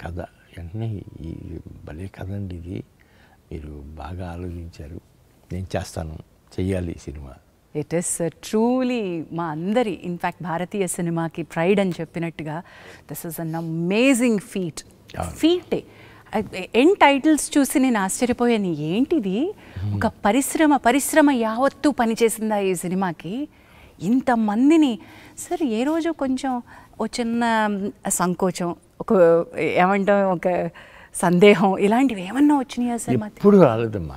కథ వెంటనే ఈ భలే కథ అండి ఇది మీరు బాగా ఆలోచించారు నేను చేస్తాను చెయ్యాలి సినిమా ఇట్ ఇస్ ట్రూలీ మా అందరి ఇన్ఫ్యాక్ట్ భారతీయ సినిమాకి ప్రైడ్ అని చెప్పినట్టుగా this is an amazing feat ఫీటే ఎన్ టైటిల్స్ చూసి నేను ఆశ్చర్యపోయాను ఏంటిది hmm. ఒక పరిశ్రమ పరిశ్రమ యావత్తు పనిచేసిందా ఈ సినిమాకి ఇంతమందిని సరే ఏ రోజు కొంచెం ఓ చిన్న సంకోచం ఒక ఏమంటాం ఒక సందేహం ఇలాంటివి ఏమన్నా వచ్చినాయా సార్ ఎప్పుడు రాలేదమ్మా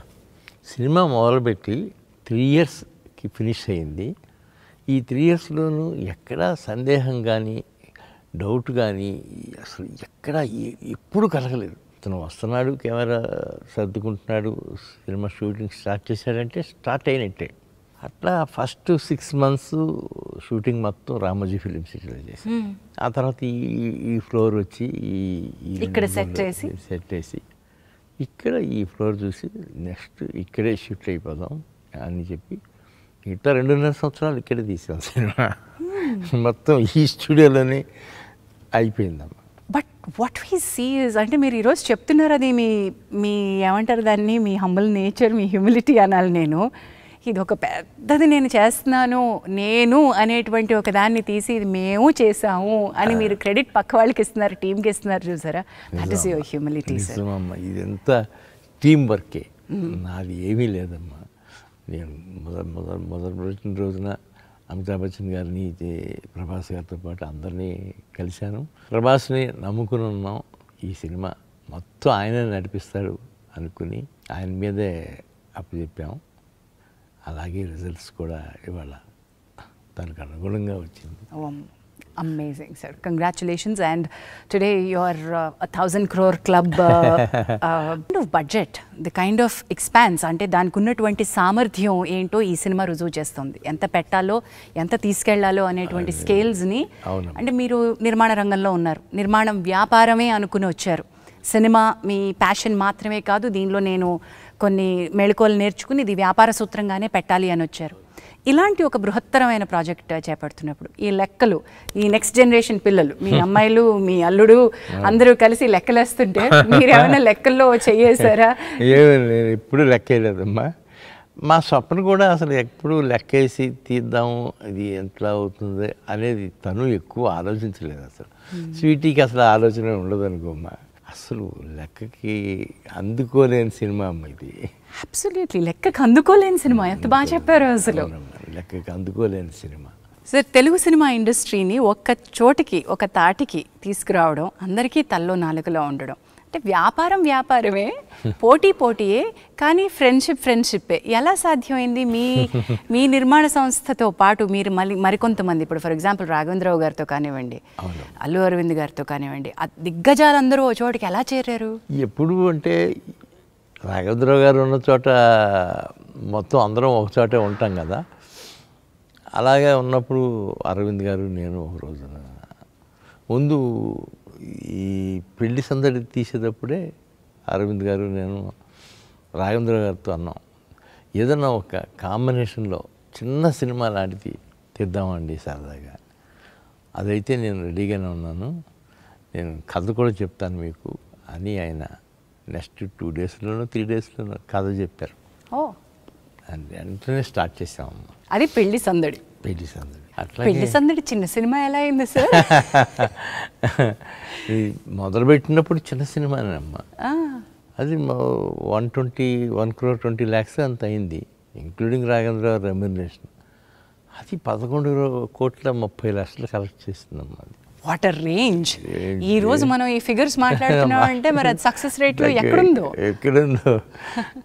సినిమా మొదలుపెట్టి త్రీ ఇయర్స్కి ఫినిష్ అయింది ఈ త్రీ ఇయర్స్లోనూ ఎక్కడా సందేహం కానీ డౌట్ కానీ అసలు ఎక్కడా ఎప్పుడు కలగలేదు తను వస్తున్నాడు కెమెరా సర్దుకుంటున్నాడు సినిమా షూటింగ్ స్టార్ట్ చేశాడంటే స్టార్ట్ అయినట్టే అట్లా ఫస్ట్ సిక్స్ మంత్స్ షూటింగ్ మొత్తం రామోజీ ఫిలిం సిటీలో చేసి ఆ తర్వాత ఈ ఈ ఫ్లోర్ వచ్చి ఈ ఇక్కడ సెట్ చేసి సెట్ చేసి ఇక్కడ ఈ ఫ్లోర్ చూసి నెక్స్ట్ ఇక్కడే షిఫ్ట్ అయిపోదాం అని చెప్పి ఇట్లా రెండున్నర సంవత్సరాలు ఇక్కడే తీసాం సినిమా మొత్తం ఈ స్టూడియోలోనే అయిపోయిందమ్మా బట్ వాట్ వీ సీజ్ అంటే మీరు ఈరోజు చెప్తున్నారు అది మీ మీ ఏమంటారు దాన్ని మీ హంబల్ నేచర్ మీ హ్యూమిలిటీ అనాలి నేను ఇది ఒక పెద్దది నేను చేస్తున్నాను నేను అనేటువంటి ఒక దాన్ని తీసి ఇది మేము చేసాము అని మీరు క్రెడిట్ పక్క వాళ్ళకి ఇస్తున్నారు టీంకి ఇస్తున్నారు చూసారా దట్ ఈస్ యువర్ హ్యూమిలిటీ ఎంత టీం వర్కే నాది ఏమీ లేదమ్మా నేను మొదటి మొదటి మొదటి రోజున రోజున అమితాబ్ బచ్చన్ గారిని ప్రభాస్ గారితో పాటు అందరినీ కలిశాను ప్రభాస్ని నమ్ముకుని ఉన్నాం ఈ సినిమా మొత్తం ఆయనే నడిపిస్తాడు అనుకుని ఆయన మీదే అప్పు చెప్పాము అలాగే రిజల్ట్స్ కూడా ఇవాళ దానికి అనుగుణంగా వచ్చింది amazing sir congratulations and today your thousand crore club kind of budget the kind of expanse అంటే దానికి ఉన్నటువంటి సామర్థ్యం ఏంటో ఈ సినిమా రుజువు చేస్తుంది ఎంత పెట్టాలో ఎంత తీసుకెళ్లాలో అనేటువంటి స్కేల్స్ని అంటే మీరు నిర్మాణ రంగంలో ఉన్నారు నిర్మాణం వ్యాపారమే అనుకుని వచ్చారు సినిమా మీ ప్యాషన్ మాత్రమే కాదు దీనిలో నేను కొన్ని మెళుకోలు నేర్చుకుని ఇది వ్యాపార సూత్రంగానే పెట్టాలి అని వచ్చారు ఇలాంటి ఒక బృహత్తరమైన ప్రాజెక్ట్ చేపడుతున్నప్పుడు ఈ లెక్కలు ఈ నెక్స్ట్ జనరేషన్ పిల్లలు మీ అమ్మాయిలు మీ అల్లుడు అందరూ కలిసి లెక్కలేస్తుంటే మీరు ఏమైనా లెక్కల్లో చేసారా నేను ఎప్పుడు లెక్కలేదమ్మా మా స్వప్న కూడా అసలు ఎప్పుడు లెక్కేసి తీద్దాం ఇది ఎట్లా అవుతుంది అనేది తను ఎక్కువ ఆలోచించలేదు అసలు hmm. స్వీటీకి అసలు ఆలోచన ఉండదు అనుకోమ్మా అసలు లెక్కకి అందుకోలేని సినిమా అమ్మ ఇది అబ్సల్యూట్లీ లెక్కకి అందుకోలేని సినిమా ఎంత బాగా చెప్పారు అసలు లెక్కకి అందుకోలేని సినిమా సార్ తెలుగు సినిమా ఇండస్ట్రీని ఒక్క చోటికి ఒక తాటికి తీసుకురావడం అందరికీ తల్లో నాలుగులో ఉండడం అంటే వ్యాపారం వ్యాపారమే పోటీ పోటీయే కానీ ఫ్రెండ్షిప్ ఫ్రెండ్షిప్పే ఎలా సాధ్యమైంది మీ మీ నిర్మాణ సంస్థతో పాటు మీరు మళ్ళీ మరికొంతమంది ఇప్పుడు ఫర్ ఎగ్జాంపుల్ రాఘవేంద్రరావు గారితో కానివ్వండి అల్లు అరవింద్ గారితో కానివ్వండి దిగ్గజాలందరూ ఓ చోటికి ఎలా చేరారు ఎప్పుడు అంటే రాఘవేంద్రరావు గారు ఉన్న చోట మొత్తం అందరం ఒక చోటే ఉంటాం కదా అలాగే ఉన్నప్పుడు అరవింద్ గారు నేను ఒక రోజున ముందు ఈ పెళ్లి సందడి తీసేటప్పుడే అరవింద్ గారు నేను రాఘవేంద్ర గారితో అన్నాం ఏదన్నా ఒక కాంబినేషన్లో చిన్న సినిమా లాంటిది తీద్దామండి సరదాగా అదైతే నేను రెడీగానే ఉన్నాను నేను కథ కూడా చెప్తాను మీకు అని ఆయన నెక్స్ట్ టూ డేస్లోనూ త్రీ డేస్లోనూ కథ చెప్పారు వెంటనే స్టార్ట్ చేసామమ్మ అది పెళ్లి సందడి పెళ్లి సందడి అట్లా పెళ్లి సందడి చిన్న సినిమా ఎలా అయింది సార్ మొదలు పెట్టినప్పుడు చిన్న సినిమానేనమ్మా అది one twenty one crore twenty lakhs అంత అయింది ఇంక్లూడింగ్ రాఘేంద్రరావు రెమ్యునరేషన్ అది పదకొండు కోట్ల ముప్పై లక్షలు కలెక్ట్ చేసిందమ్మా అది వాటర్ రేంజ్ ఈ రోజు మనం ఈ ఫిగర్స్ మాట్లాడుతున్నాం అంటే మరి అది సక్సెస్ రేట్లో ఎక్కడుందో ఎక్కడుందో